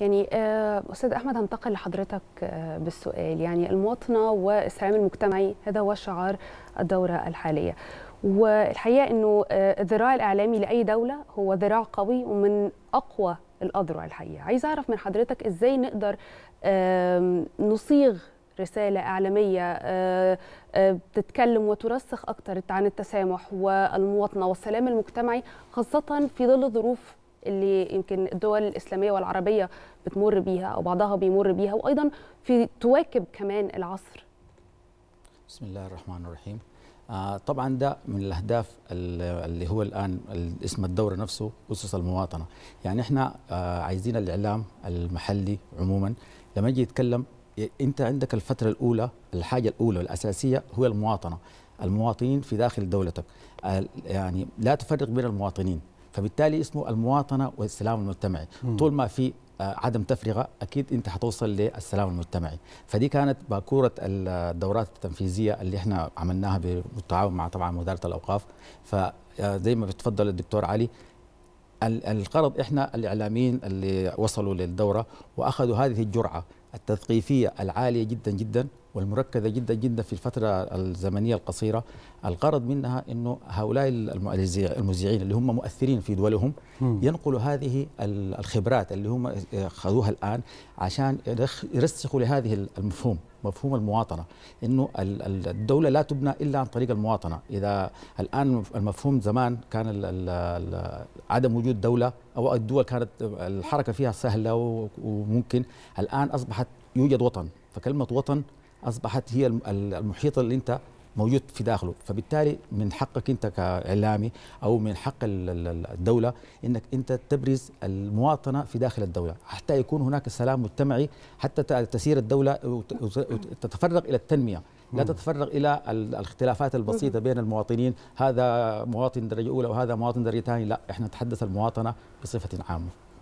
يعني آه، استاذ احمد هنتقل لحضرتك آه، بالسؤال يعني المواطنه والسلام المجتمعي هذا هو شعار الدوره الحاليه والحقيقه انه آه، الذراع الاعلامي لاي دوله هو ذراع قوي ومن اقوى الاذرع الحقيقه عايز اعرف من حضرتك ازاي نقدر نصيغ رسالة إعلامية تتكلم وترسخ اكثر عن التسامح والمواطنة والسلام المجتمعي خاصة في ظل ظروف اللي يمكن الدول الاسلاميه والعربيه بتمر بيها او بعضها بيمر بيها وايضا في تواكب كمان العصر بسم الله الرحمن الرحيم آه، طبعا ده من الاهداف اللي هو الان اسم الدوره نفسه اسس المواطنه يعني احنا آه، عايزين الاعلام المحلي عموما لما يجي يتكلم انت عندك الفتره الاولى الحاجه الاولى والاساسيه هو المواطنه المواطنين في داخل دولتك يعني لا تفرق بين المواطنين فبالتالي اسمه المواطنه والسلام المجتمعي طول ما في آه، عدم تفرقه اكيد انت حتوصل للسلام المجتمعي فدي كانت باكوره الدورات التنفيذيه اللي احنا عملناها بالتعاون مع طبعا وزاره الاوقاف فزي آه، ما بتفضل الدكتور علي الغرض احنا الاعلاميين اللي وصلوا للدوره واخذوا هذه الجرعه التثقيفية العالية جدا جدا والمركزة جدا جدا في الفترة الزمنية القصيرة الغرض منها أنه هؤلاء المذيعين اللي هم مؤثرين في دولهم ينقلوا هذه الخبرات اللي هم خذوها الآن عشان يرسخوا لهذه المفهوم مفهوم المواطنة أنه الدولة لا تبنى إلا عن طريق المواطنة إذا الآن المفهوم زمان كان عدم وجود دولة أو الدول كانت الحركة فيها سهلة وممكن الآن أصبحت يوجد وطن فكلمة وطن أصبحت هي المحيط اللي أنت موجود في داخله فبالتالي من حقك أنت كإعلامي أو من حق الدولة أنك أنت تبرز المواطنة في داخل الدولة حتى يكون هناك سلام مجتمعي حتى تسير الدولة وتتفرغ إلى التنمية لا تتفرغ الى الاختلافات البسيطه بين المواطنين هذا مواطن درجه اولى وهذا مواطن درجه ثانيه لا احنا نتحدث المواطنه بصفه عامه